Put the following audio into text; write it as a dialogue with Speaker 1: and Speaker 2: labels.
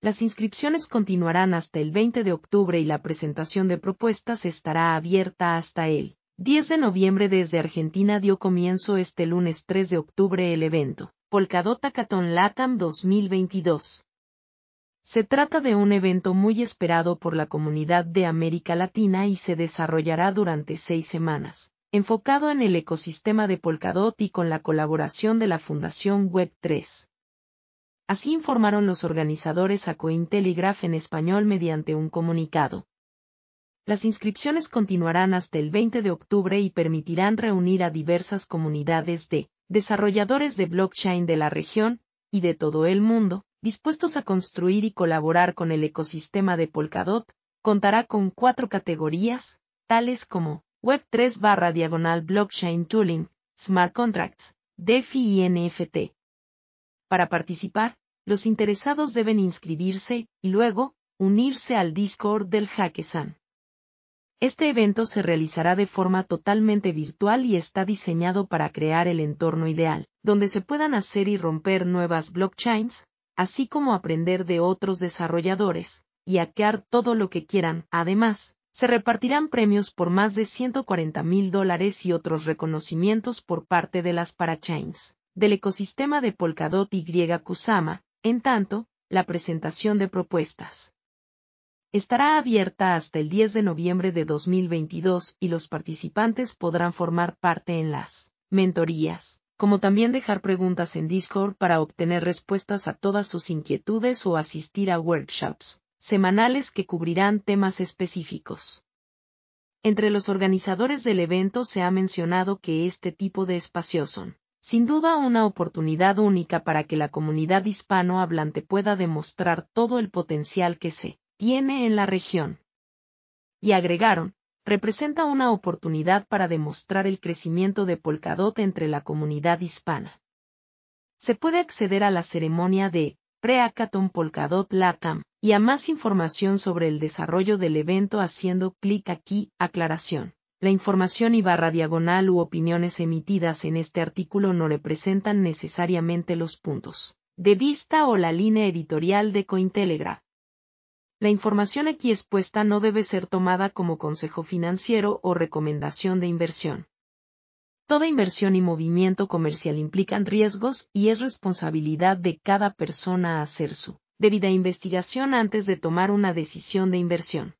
Speaker 1: Las inscripciones continuarán hasta el 20 de octubre y la presentación de propuestas estará abierta hasta el 10 de noviembre desde Argentina dio comienzo este lunes 3 de octubre el evento Polkadot Hackathon Latam 2022. Se trata de un evento muy esperado por la comunidad de América Latina y se desarrollará durante seis semanas, enfocado en el ecosistema de Polkadot y con la colaboración de la Fundación Web3. Así informaron los organizadores a Cointelegraph en español mediante un comunicado. Las inscripciones continuarán hasta el 20 de octubre y permitirán reunir a diversas comunidades de desarrolladores de blockchain de la región y de todo el mundo, dispuestos a construir y colaborar con el ecosistema de Polkadot, contará con cuatro categorías, tales como Web3 barra diagonal blockchain tooling, smart contracts, DeFi y NFT. Para participar, los interesados deben inscribirse, y luego, unirse al Discord del Hackesan. Este evento se realizará de forma totalmente virtual y está diseñado para crear el entorno ideal, donde se puedan hacer y romper nuevas blockchains, así como aprender de otros desarrolladores, y hackear todo lo que quieran. Además, se repartirán premios por más de 140 mil dólares y otros reconocimientos por parte de las parachains, del ecosistema de Polkadot y Kusama, en tanto, la presentación de propuestas. Estará abierta hasta el 10 de noviembre de 2022 y los participantes podrán formar parte en las mentorías, como también dejar preguntas en Discord para obtener respuestas a todas sus inquietudes o asistir a workshops semanales que cubrirán temas específicos. Entre los organizadores del evento se ha mencionado que este tipo de espacios son sin duda una oportunidad única para que la comunidad hispanohablante pueda demostrar todo el potencial que se tiene en la región. Y agregaron, representa una oportunidad para demostrar el crecimiento de Polkadot entre la comunidad hispana. Se puede acceder a la ceremonia de Preacaton Polkadot Latam y a más información sobre el desarrollo del evento haciendo clic aquí, aclaración. La información y barra diagonal u opiniones emitidas en este artículo no representan necesariamente los puntos de vista o la línea editorial de Cointelegra. La información aquí expuesta no debe ser tomada como consejo financiero o recomendación de inversión. Toda inversión y movimiento comercial implican riesgos y es responsabilidad de cada persona hacer su debida investigación antes de tomar una decisión de inversión.